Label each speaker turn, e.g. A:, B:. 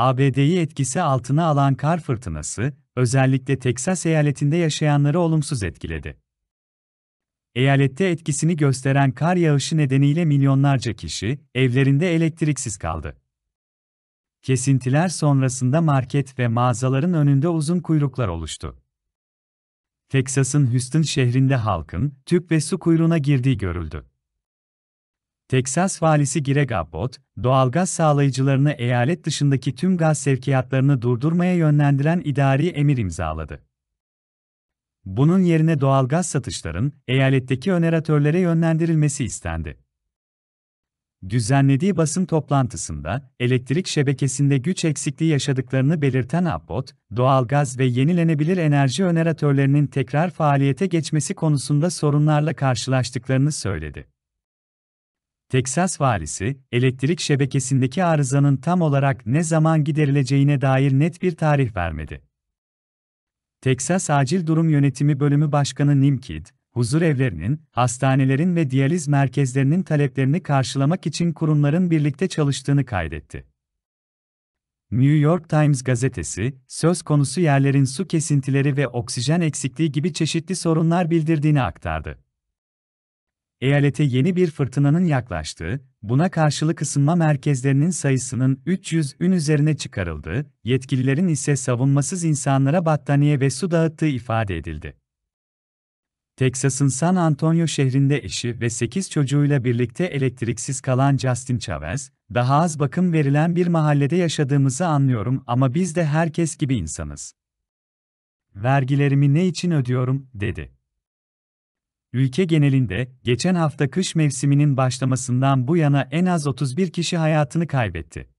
A: ABD'yi etkisi altına alan kar fırtınası, özellikle Teksas eyaletinde yaşayanları olumsuz etkiledi. Eyalette etkisini gösteren kar yağışı nedeniyle milyonlarca kişi evlerinde elektriksiz kaldı. Kesintiler sonrasında market ve mağazaların önünde uzun kuyruklar oluştu. Teksas'ın Houston şehrinde halkın tüp ve su kuyruğuna girdiği görüldü. Teksas valisi Greg Abbott, doğalgaz sağlayıcılarını eyalet dışındaki tüm gaz sevkiyatlarını durdurmaya yönlendiren idari emir imzaladı. Bunun yerine doğalgaz satışların eyaletteki öneratörlere yönlendirilmesi istendi. Düzenlediği basın toplantısında elektrik şebekesinde güç eksikliği yaşadıklarını belirten Abbott, doğalgaz ve yenilenebilir enerji öneratörlerinin tekrar faaliyete geçmesi konusunda sorunlarla karşılaştıklarını söyledi. Texas valisi, elektrik şebekesindeki arızanın tam olarak ne zaman giderileceğine dair net bir tarih vermedi. Texas Acil Durum Yönetimi Bölümü Başkanı Nimkid, huzur evlerinin, hastanelerin ve diyaliz merkezlerinin taleplerini karşılamak için kurumların birlikte çalıştığını kaydetti. New York Times gazetesi, söz konusu yerlerin su kesintileri ve oksijen eksikliği gibi çeşitli sorunlar bildirdiğini aktardı eyalete yeni bir fırtınanın yaklaştığı, buna karşılık ısınma merkezlerinin sayısının 300 üzerine çıkarıldığı, yetkililerin ise savunmasız insanlara battaniye ve su dağıttığı ifade edildi. Teksas'ın San Antonio şehrinde eşi ve 8 çocuğuyla birlikte elektriksiz kalan Justin Chavez, daha az bakım verilen bir mahallede yaşadığımızı anlıyorum ama biz de herkes gibi insanız. Vergilerimi ne için ödüyorum, dedi. Ülke genelinde, geçen hafta kış mevsiminin başlamasından bu yana en az 31 kişi hayatını kaybetti.